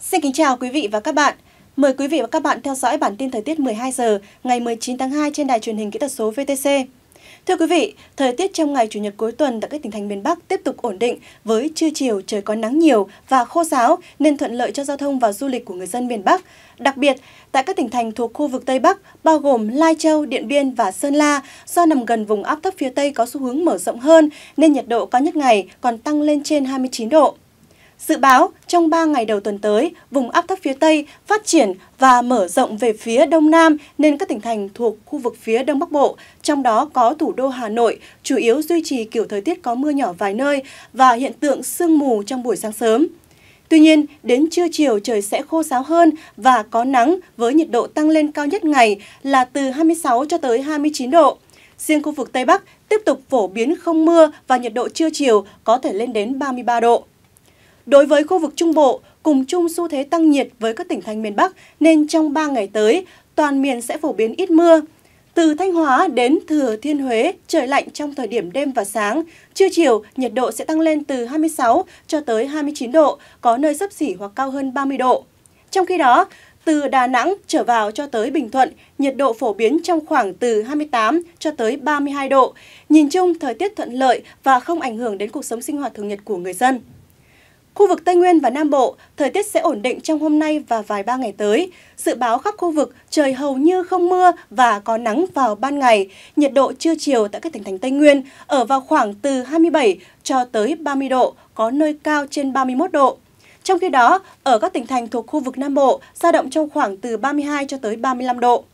Xin kính chào quý vị và các bạn. Mời quý vị và các bạn theo dõi bản tin thời tiết 12 giờ ngày 19 tháng 2 trên đài truyền hình kỹ thuật số VTC. Thưa quý vị, thời tiết trong ngày Chủ nhật cuối tuần tại các tỉnh thành miền Bắc tiếp tục ổn định với trưa chiều trời có nắng nhiều và khô giáo nên thuận lợi cho giao thông và du lịch của người dân miền Bắc. Đặc biệt, tại các tỉnh thành thuộc khu vực Tây Bắc bao gồm Lai Châu, Điện Biên và Sơn La do nằm gần vùng áp thấp phía Tây có xu hướng mở rộng hơn nên nhiệt độ cao nhất ngày còn tăng lên trên 29 độ. Dự báo, trong 3 ngày đầu tuần tới, vùng áp thấp phía Tây phát triển và mở rộng về phía Đông Nam nên các tỉnh thành thuộc khu vực phía Đông Bắc Bộ, trong đó có thủ đô Hà Nội, chủ yếu duy trì kiểu thời tiết có mưa nhỏ vài nơi và hiện tượng sương mù trong buổi sáng sớm. Tuy nhiên, đến trưa chiều trời sẽ khô ráo hơn và có nắng với nhiệt độ tăng lên cao nhất ngày là từ 26 cho tới 29 độ. Riêng khu vực Tây Bắc tiếp tục phổ biến không mưa và nhiệt độ trưa chiều có thể lên đến 33 độ. Đối với khu vực Trung Bộ, cùng chung xu thế tăng nhiệt với các tỉnh thành miền Bắc nên trong 3 ngày tới, toàn miền sẽ phổ biến ít mưa. Từ Thanh Hóa đến Thừa Thiên Huế, trời lạnh trong thời điểm đêm và sáng. Trưa chiều, nhiệt độ sẽ tăng lên từ 26 cho tới 29 độ, có nơi sấp xỉ hoặc cao hơn 30 độ. Trong khi đó, từ Đà Nẵng trở vào cho tới Bình Thuận, nhiệt độ phổ biến trong khoảng từ 28 cho tới 32 độ. Nhìn chung, thời tiết thuận lợi và không ảnh hưởng đến cuộc sống sinh hoạt thường nhật của người dân. Khu vực Tây Nguyên và Nam Bộ, thời tiết sẽ ổn định trong hôm nay và vài ba ngày tới. Dự báo khắp khu vực trời hầu như không mưa và có nắng vào ban ngày. Nhiệt độ trưa chiều tại các tỉnh thành Tây Nguyên ở vào khoảng từ 27 cho tới 30 độ, có nơi cao trên 31 độ. Trong khi đó, ở các tỉnh thành thuộc khu vực Nam Bộ, dao động trong khoảng từ 32 cho tới 35 độ.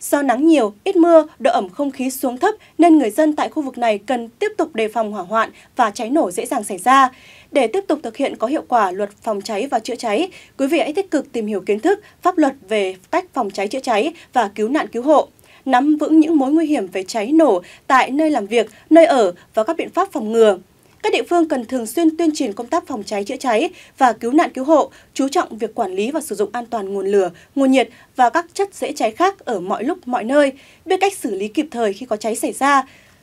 Do nắng nhiều, ít mưa, độ ẩm không khí xuống thấp nên người dân tại khu vực này cần tiếp tục đề phòng hỏa hoạn và cháy nổ dễ dàng xảy ra. Để tiếp tục thực hiện có hiệu quả luật phòng cháy và chữa cháy, quý vị hãy tích cực tìm hiểu kiến thức, pháp luật về cách phòng cháy chữa cháy và cứu nạn cứu hộ nắm vững những mối nguy hiểm về cháy nổ tại nơi làm việc, nơi ở và các biện pháp phòng ngừa. Các địa phương cần thường xuyên tuyên truyền công tác phòng cháy chữa cháy và cứu nạn cứu hộ, chú trọng việc quản lý và sử dụng an toàn nguồn lửa, nguồn nhiệt và các chất dễ cháy khác ở mọi lúc mọi nơi, biết cách xử lý kịp thời khi có cháy xảy ra,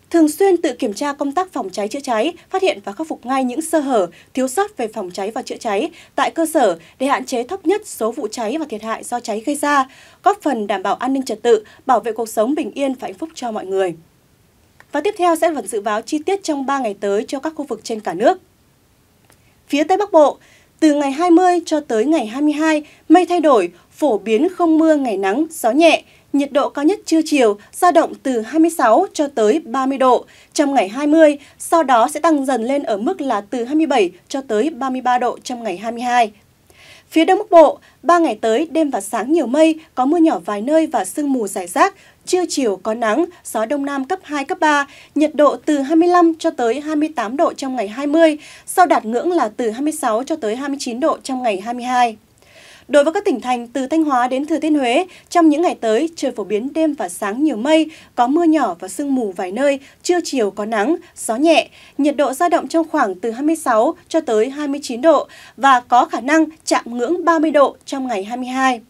thường xuyên tự kiểm tra công tác phòng cháy chữa cháy, phát hiện và khắc phục ngay những sơ hở, thiếu sót về phòng cháy và chữa cháy tại cơ sở để hạn chế thấp nhất số vụ cháy và thiệt hại do cháy gây ra, góp phần đảm bảo an ninh trật tự, bảo vệ cuộc sống bình yên và hạnh phúc cho mọi người. Và tiếp theo sẽ là dự báo chi tiết trong 3 ngày tới cho các khu vực trên cả nước. Phía Tây Bắc Bộ, từ ngày 20 cho tới ngày 22, mây thay đổi, phổ biến không mưa ngày nắng, gió nhẹ, nhiệt độ cao nhất trưa chiều dao động từ 26 cho tới 30 độ trong ngày 20, sau đó sẽ tăng dần lên ở mức là từ 27 cho tới 33 độ trong ngày 22. Phía Đông Bắc Bộ, 3 ngày tới, đêm và sáng nhiều mây, có mưa nhỏ vài nơi và sương mù rải rác, trưa chiều có nắng, gió đông nam cấp 2, cấp 3, nhiệt độ từ 25 cho tới 28 độ trong ngày 20, sau đạt ngưỡng là từ 26 cho tới 29 độ trong ngày 22. Đối với các tỉnh thành từ Thanh Hóa đến Thừa Thiên Huế, trong những ngày tới, trời phổ biến đêm và sáng nhiều mây, có mưa nhỏ và sương mù vài nơi, trưa chiều có nắng, gió nhẹ, nhiệt độ dao động trong khoảng từ 26 cho tới 29 độ và có khả năng chạm ngưỡng 30 độ trong ngày 22.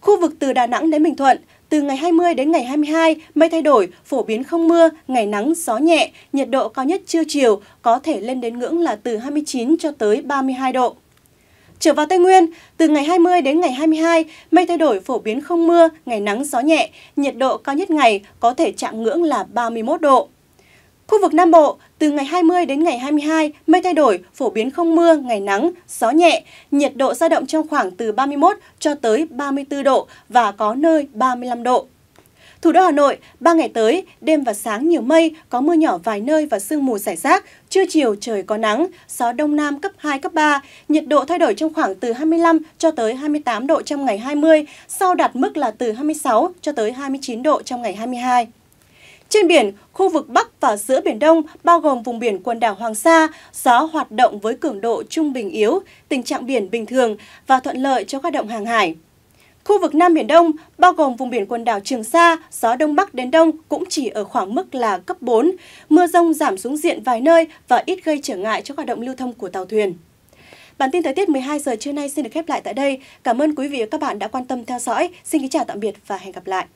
Khu vực từ Đà Nẵng đến Bình Thuận, từ ngày 20 đến ngày 22, mây thay đổi, phổ biến không mưa, ngày nắng, gió nhẹ, nhiệt độ cao nhất trưa chiều có thể lên đến ngưỡng là từ 29 cho tới 32 độ. Trở vào Tây Nguyên, từ ngày 20 đến ngày 22, mây thay đổi phổ biến không mưa, ngày nắng gió nhẹ, nhiệt độ cao nhất ngày có thể chạm ngưỡng là 31 độ. Khu vực Nam Bộ, từ ngày 20 đến ngày 22, mây thay đổi, phổ biến không mưa, ngày nắng, gió nhẹ, nhiệt độ dao động trong khoảng từ 31 cho tới 34 độ và có nơi 35 độ. Thủ đô Hà Nội, 3 ngày tới, đêm và sáng nhiều mây, có mưa nhỏ vài nơi và sương mù rải rác, trưa chiều trời có nắng, gió đông nam cấp 2, cấp 3, nhiệt độ thay đổi trong khoảng từ 25 cho tới 28 độ trong ngày 20, sau đạt mức là từ 26 cho tới 29 độ trong ngày 22. Trên biển, khu vực Bắc và giữa Biển Đông, bao gồm vùng biển quần đảo Hoàng Sa, gió hoạt động với cường độ trung bình yếu, tình trạng biển bình thường và thuận lợi cho hoạt động hàng hải. Khu vực Nam Biển Đông, bao gồm vùng biển quần đảo Trường Sa, gió Đông Bắc đến Đông cũng chỉ ở khoảng mức là cấp 4. Mưa rông giảm xuống diện vài nơi và ít gây trở ngại cho hoạt động lưu thông của tàu thuyền. Bản tin thời tiết 12 giờ trưa nay xin được khép lại tại đây. Cảm ơn quý vị và các bạn đã quan tâm theo dõi. Xin kính chào tạm biệt và hẹn gặp lại.